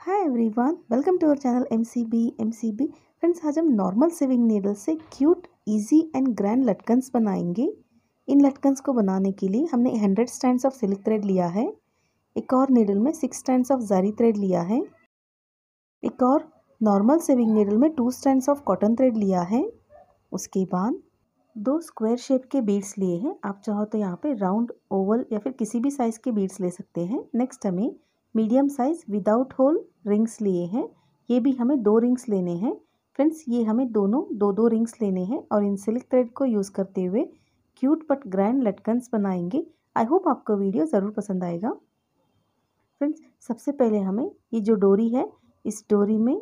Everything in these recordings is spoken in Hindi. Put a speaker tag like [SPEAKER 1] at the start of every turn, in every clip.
[SPEAKER 1] hi everyone welcome to our channel MCB MCB friends आज हम नॉर्मल सेविंग नीडल से क्यूट इजी एंड ग्रैंड लटकन्स बनाएंगे इन लटकन्स को बनाने के लिए हमने hundred stand of silk thread लिया है एक और नीडल में सिक्स स्टैंड ऑफ जारी थ्रेड लिया है एक और नॉर्मल सेविंग नीडल में two stand of cotton thread लिया है उसके बाद दो स्क्वायर शेप के बीड्स लिए हैं आप चाहो तो यहाँ पे राउंड ओवल या फिर किसी भी साइज़ के बीड्स ले सकते हैं नेक्स्ट हमें medium size without hole rings लिए हैं ये भी हमें दो रिंग्स लेने हैं फ्रेंड्स ये हमें दोनों दो दो रिंग्स लेने हैं और इन सिल्क थ्रेड को यूज़ करते हुए क्यूट बट ग्रैंड लटकन्स बनाएंगे आई होप आपको वीडियो ज़रूर पसंद आएगा फ्रेंड्स सबसे पहले हमें ये जो डोरी है इस डोरी में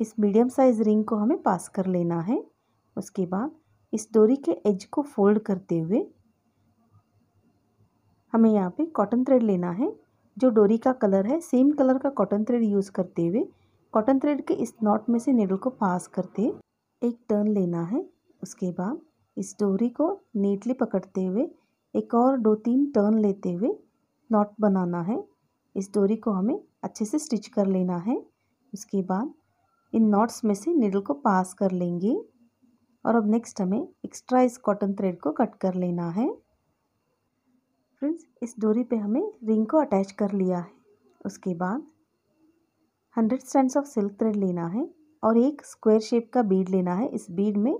[SPEAKER 1] इस मीडियम साइज़ रिंग को हमें पास कर लेना है उसके बाद इस डोरी के एज को फोल्ड करते हुए हमें यहाँ पे कॉटन थ्रेड लेना है जो डोरी का कलर है सेम कलर का कॉटन थ्रेड यूज़ करते हुए कॉटन थ्रेड के इस नॉट में से नीडल को पास करते एक टर्न लेना है उसके बाद इस डोरी को नीटली पकड़ते हुए एक और दो तीन टर्न लेते हुए नॉट बनाना है इस डोरी को हमें अच्छे से स्टिच कर लेना है उसके बाद इन नॉट्स में से निडल को पास कर लेंगे और अब नेक्स्ट हमें एक्स्ट्रा इस कॉटन थ्रेड को कट कर लेना है फ्रेंड्स इस डोरी पे हमें रिंग को अटैच कर लिया है उसके बाद hundred stand of silk thread लेना है और एक स्क्वायर शेप का बीड लेना है इस बीड में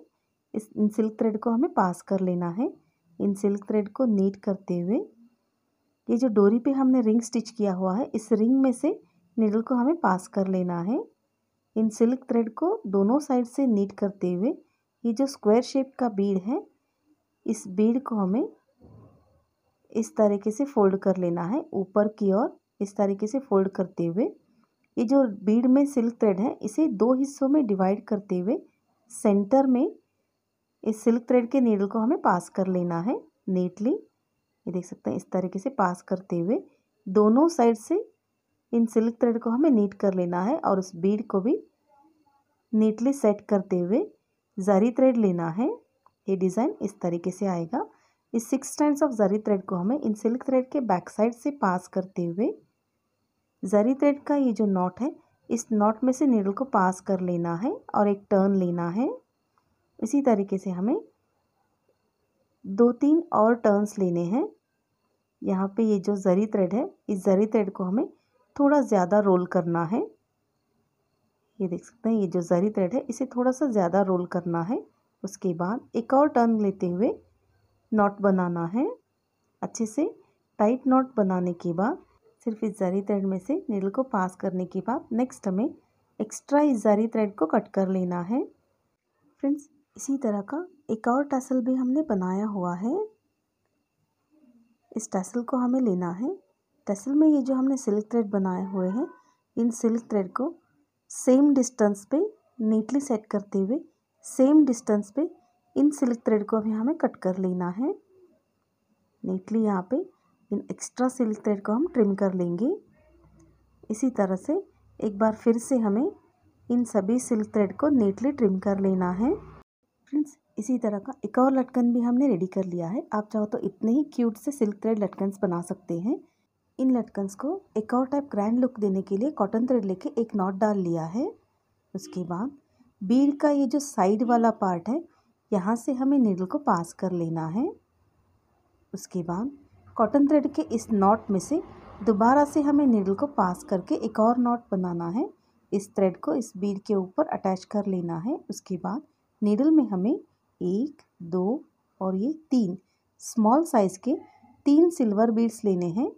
[SPEAKER 1] इस इन सिल्क थ्रेड को हमें पास कर लेना है इन सिल्क थ्रेड को नीट करते हुए ये जो डोरी पे हमने रिंग स्टिच किया हुआ है इस रिंग में से नीडल को हमें पास कर लेना है इन सिल्क थ्रेड को दोनों साइड से नीट करते हुए ये जो स्क्वायर शेप का बीड है इस बीड को हमें इस तरीके से फोल्ड कर लेना है ऊपर की ओर इस तरीके से फोल्ड करते हुए ये जो बीड में सिल्क थ्रेड है इसे दो हिस्सों में डिवाइड करते हुए सेंटर में इस सिल्क थ्रेड के नीडल को हमें पास कर लेना है नीटली ये देख सकते हैं इस तरीके से पास करते हुए दोनों साइड से इन सिल्क थ्रेड को हमें नीट कर लेना है और उस बीड को भी नीटली सेट करते हुए जरी थ्रेड लेना है ये डिज़ाइन इस तरीके से आएगा इस सिक्स टाइम्स ऑफ जरी थ्रेड को हमें इन सिल्क थ्रेड के बैक साइड से पास करते हुए जरी थ्रेड का ये जो नॉट है इस नॉट में से नीडल को पास कर लेना है और एक टर्न लेना है इसी तरीके से हमें दो तीन और टर्न्स लेने हैं यहाँ पे ये जो जरी थ्रेड है इस जरी थ्रेड को हमें थोड़ा ज़्यादा रोल करना है ये देख सकते हैं ये जो जरी थ्रेड है इसे थोड़ा सा ज़्यादा रोल करना है उसके बाद एक और टर्न लेते हुए नॉट बनाना है अच्छे से टाइट नॉट बनाने के बाद सिर्फ इस जारी थ्रेड में से नीडल को पास करने के बाद नेक्स्ट हमें एक्स्ट्रा इस जारी थ्रेड को कट कर लेना है फ्रेंड्स इसी तरह का एक और टैसल भी हमने बनाया हुआ है इस टैसल को हमें लेना है टैसल में ये जो हमने सिल्क थ्रेड बनाए हुए हैं इन सिल्क थ्रेड को सेम डिस्टेंस पे नीटली सेट करते हुए सेम डिस्टेंस पे इन सिल्क थ्रेड को भी हमें कट कर लेना है नीटली यहाँ पे इन एक्स्ट्रा सिल्क थ्रेड को हम ट्रिम कर लेंगे इसी तरह से एक बार फिर से हमें इन सभी सिल्क थ्रेड को नीटली ट्रिम कर लेना है फ्रेंड्स इसी तरह का एक और लटकन भी हमने रेडी कर लिया है आप चाहो तो इतने ही क्यूट से सिल्क थ्रेड लटकन्स बना सकते हैं इन लटकन्स को एक और टाइप ग्रैंड लुक देने के लिए कॉटन थ्रेड लेके एक नॉट डाल लिया है उसके बाद बीड का ये जो साइड वाला पार्ट है यहाँ से हमें नीडल को पास कर लेना है उसके बाद कॉटन थ्रेड के इस नॉट में से दोबारा से हमें नीडल को पास करके एक और नॉट बनाना है इस थ्रेड को इस बीड के ऊपर अटैच कर लेना है उसके बाद नीडल में हमें एक दो और ये तीन स्मॉल साइज़ के तीन सिल्वर बीड्स लेने हैं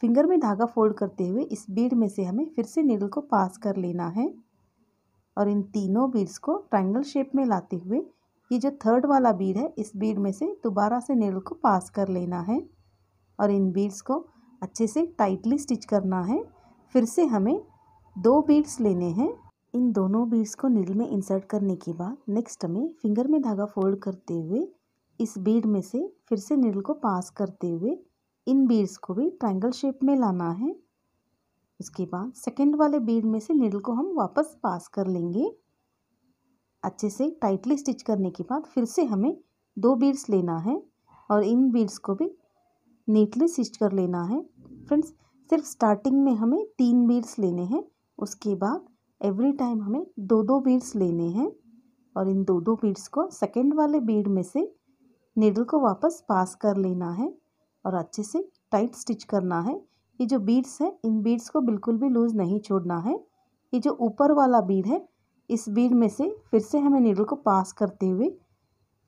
[SPEAKER 1] फिंगर में धागा फोल्ड करते हुए इस बीड में से हमें फिर से नीडल को पास कर लेना है और इन तीनों बीड्स को ट्रायंगल शेप में लाते हुए ये जो थर्ड वाला बीड है इस बीड में से दोबारा से नेल को पास कर लेना है और इन बीड्स को अच्छे से टाइटली स्टिच करना है फिर से हमें दो बीड्स लेने हैं इन दोनों बीड्स को नील में इंसर्ट करने के बाद नेक्स्ट हमें फिंगर में धागा फोल्ड करते हुए इस बीड में से फिर से नील को पास करते हुए इन बीड्स को भी ट्रायंगल शेप में लाना है उसके बाद सेकंड वाले बीड में से नील को हम वापस पास कर लेंगे अच्छे से टाइटली स्टिच करने के बाद फिर से हमें दो बीड्स लेना है और इन बीड्स को भी नीटली स्टिच कर लेना है फ्रेंड्स सिर्फ स्टार्टिंग में हमें तीन बीड्स लेने हैं उसके बाद एवरी टाइम हमें दो दो बीड्स लेने हैं और इन दो दो बीड्स को सेकेंड वाले बीड में से नीडल को वापस पास कर लेना है और अच्छे से टाइट स्टिच करना है ये जो बीड्स है इन बीड्स को बिल्कुल भी लूज़ नहीं छोड़ना है ये जो ऊपर वाला बीड है इस बीड में से फिर से हमें नीडल को पास करते हुए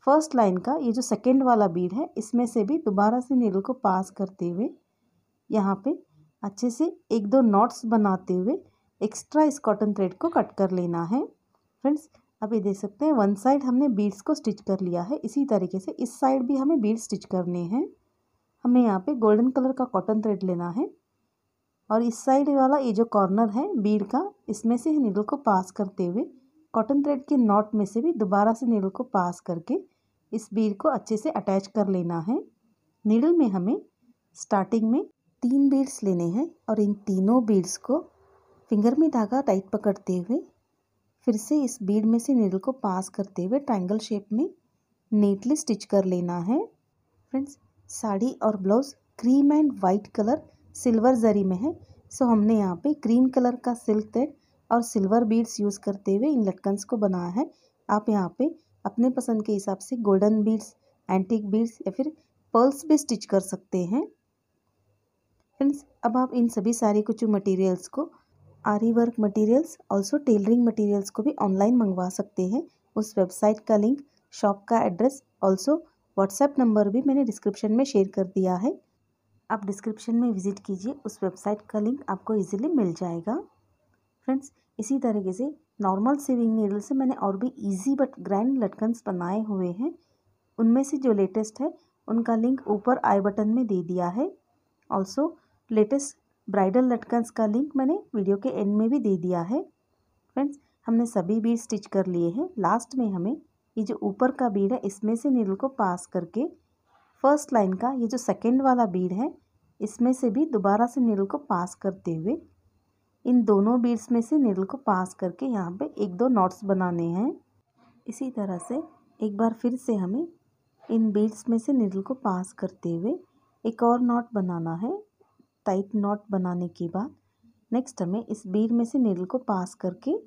[SPEAKER 1] फर्स्ट लाइन का ये जो सेकेंड वाला बीड है इसमें से भी दोबारा से नीडल को पास करते हुए यहाँ पे अच्छे से एक दो नॉट्स बनाते हुए एक्स्ट्रा इस कॉटन थ्रेड को कट कर लेना है फ्रेंड्स अब ये देख सकते हैं वन साइड हमने बीड्स को स्टिच कर लिया है इसी तरीके से इस साइड भी हमें बीड स्टिच करने हैं हमें यहाँ पे गोल्डन कलर का कॉटन थ्रेड लेना है और इस साइड वाला ये जो कॉर्नर है बीड़ का इसमें से नीडल को पास करते हुए कॉटन थ्रेड के नॉट में से भी दोबारा से नीडल को पास करके इस बीड़ को अच्छे से अटैच कर लेना है नीडल में हमें स्टार्टिंग में तीन बीड्स लेने हैं और इन तीनों बीड्स को फिंगर में धागा टाइट पकड़ते हुए फिर से इस बीड में से नीडल को पास करते हुए ट्रायंगल शेप में नीटली स्टिच कर लेना है फ्रेंड्स साड़ी और blouse cream and white colour silver जरी में है सो हमने यहाँ पे क्रीम कलर का सिल्क थ्रेड और सिल्वर बीड्स यूज़ करते हुए इन लटकन्स को बनाया है आप यहाँ पे अपने पसंद के हिसाब से गोल्डन बीड्स एंटीक बीड्स या फिर पर्ल्स भी स्टिच कर सकते हैं फ्रेंड्स अब आप इन सभी सारे कुछ मटेरियल्स को आरी work materials also tailoring materials को भी ऑनलाइन मंगवा सकते हैं उस वेबसाइट का लिंक शॉप का एड्रेस ऑल्सो व्हाट्सएप नंबर भी मैंने डिस्क्रिप्शन में शेयर कर दिया है आप डिस्क्रिप्शन में विज़िट कीजिए उस वेबसाइट का लिंक आपको इजीली मिल जाएगा फ्रेंड्स इसी तरीके से नॉर्मल सेविंग नीडल से मैंने और भी इजी बट ग्रैंड लटकन्स बनाए हुए हैं उनमें से जो लेटेस्ट है उनका लिंक ऊपर आई बटन में दे दिया है ऑल्सो लेटेस्ट ब्राइडल लटकन्स का लिंक मैंने वीडियो के एंड में भी दे दिया है फ्रेंड्स हमने सभी बीड स्टिच कर लिए हैं लास्ट में हमें ये जो ऊपर का बीड है इसमें से नीडल को पास करके फर्स्ट लाइन का ये जो सेकेंड वाला बीड है इसमें से भी दोबारा से नीडल को पास करते हुए इन दोनों बीड्स में से नीडल को पास करके यहाँ पे एक दो नॉट्स बनाने हैं इसी तरह से एक बार फिर से हमें इन बीड्स में से नीडल को पास करते हुए एक और नॉट बनाना है टाइट नॉट बनाने के बाद नेक्स्ट हमें इस बीड में से नीडल को पास करके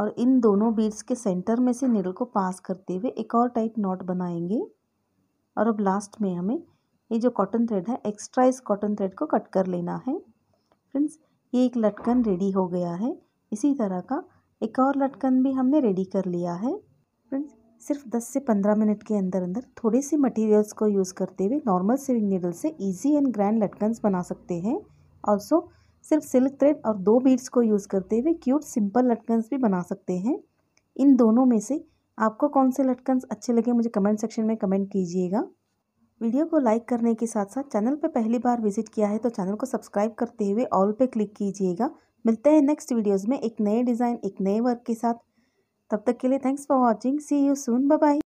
[SPEAKER 1] और इन दोनों बीड्स के सेंटर में से नीडल को पास करते हुए एक और टाइट नॉट बनाएंगे और अब लास्ट में हमें ये जो कॉटन थ्रेड है एक्स्ट्रा इस कॉटन थ्रेड को कट कर लेना है फ्रेंड्स ये एक लटकन रेडी हो गया है इसी तरह का एक और लटकन भी हमने रेडी कर लिया है फ्रेंड्स सिर्फ 10 से 15 मिनट के अंदर अंदर थोड़े से मटेरियल्स को यूज़ करते हुए नॉर्मल सिविंग नीडल से इजी एंड ग्रैंड लटकन्स बना सकते हैं ऑल्सो सिर्फ सिल्क थ्रेड और दो बीड्स को यूज़ करते हुए क्यूट सिंपल लटकन्स भी बना सकते हैं इन दोनों में से आपको कौन से लटकन्स अच्छे लगे मुझे कमेंट सेक्शन में कमेंट कीजिएगा वीडियो को लाइक करने के साथ साथ चैनल पर पहली बार विजिट किया है तो चैनल को सब्सक्राइब करते हुए ऑल पे क्लिक कीजिएगा मिलते हैं नेक्स्ट वीडियोज़ में एक नए डिज़ाइन एक नए वर्क के साथ तब तक के लिए thanks for watching see you soon bye